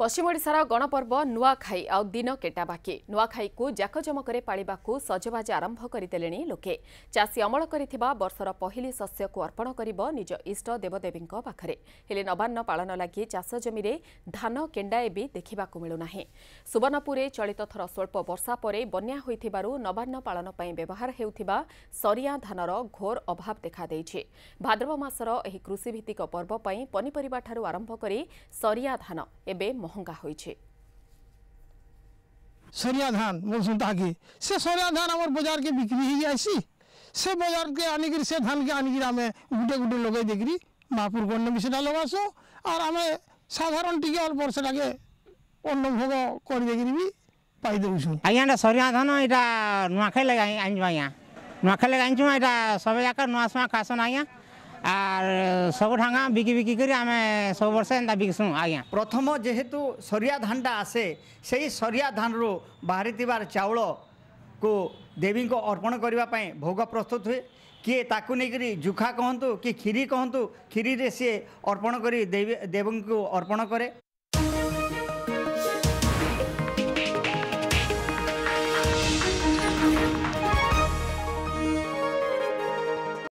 ପଶ୍ଚିମ ଓଡ଼ିଶାର ଗଣପର୍ବ ନୂଆଖାଇ ଆଉ ଦିନ କେଟା ବାକି ନୂଆଖାଇକୁ ଜାକଜମକରେ ପାଳିବାକୁ ସଜବାଜ ଆରମ୍ଭ କରିଦେଲେଣି ଲୋକେ ଚାଷୀ ଅମଳ କରିଥିବା ବର୍ଷର ପହିଲି ଶସ୍ୟକୁ ଅର୍ପଣ କରିବ ନିଜ ଇଷ୍ଟ ଦେବଦେବୀଙ୍କ ପାଖରେ ହେଲେ ନବାନ୍ନ ପାଳନ ଲାଗି ଚାଷ ଜମିରେ ଧାନ କେଣ୍ଡା ଏବେ ଦେଖିବାକୁ ମିଳୁନାହିଁ ସୁବର୍ଣ୍ଣପୁରରେ ଚଳିତ ଥର ସ୍ୱଳ୍ପ ବର୍ଷା ପରେ ବନ୍ୟା ହୋଇଥିବାରୁ ନବାନ୍ନ ପାଳନ ପାଇଁ ବ୍ୟବହାର ହେଉଥିବା ସରିଆ ଧାନର ଘୋର ଅଭାବ ଦେଖାଦେଇଛି ଭାଦ୍ରବ ମାସର ଏହି କୃଷିଭିତ୍ତିକ ପର୍ବ ପାଇଁ ପନିପରିବାଠାରୁ ଆରମ୍ଭ କରି ସରିଆ ଧାନ ଏବେ মহঙ্গা হয়েছে সরিয়া ধান মৌসুম তাকি সে সরিয়া ধান আমার বাজারকে বিক্রি হয়ে যাইছি সে বাজারকে আনিকি সে ধানকে আনিকি আমি গুটে গুটে লগাই দেখি মহাপুর গণ্য সেটা লগাসু আর আমি সাধারণ টিকে অল্প সেটাকে অন্ন ভোগ করে দেখি বি পাই দেছু আজ্ঞা এটা সরিয়া ধান এটা নুয়াখাই লাগে আনছু আজ্ঞা নুয়াখাই লাগে আনছু এটা সবাই একা নুয়া সুয়া খাসন আজ্ঞা আর সব ঠাঙ্গা বিকি বিকি করে আমি সব বর্ষ এটা বিকিছু আজ্ঞা প্রথম যেহেতু সরিয়া ধানটা আসে সেই সরিয়া ধানরু বাহারি থাকার চাউল কু দেবী অর্পণ করা ভোগ প্রস্তুত হুয়ে কি ତାକୁ ନେଇକରି ଜୁଖା କହନ୍ତୁ କି କ୍ଷୀରି କହନ୍ତୁ କ୍ଷୀରିରେ ସିଏ ଅର୍ପଣ କରି দেবী অর্পণ করে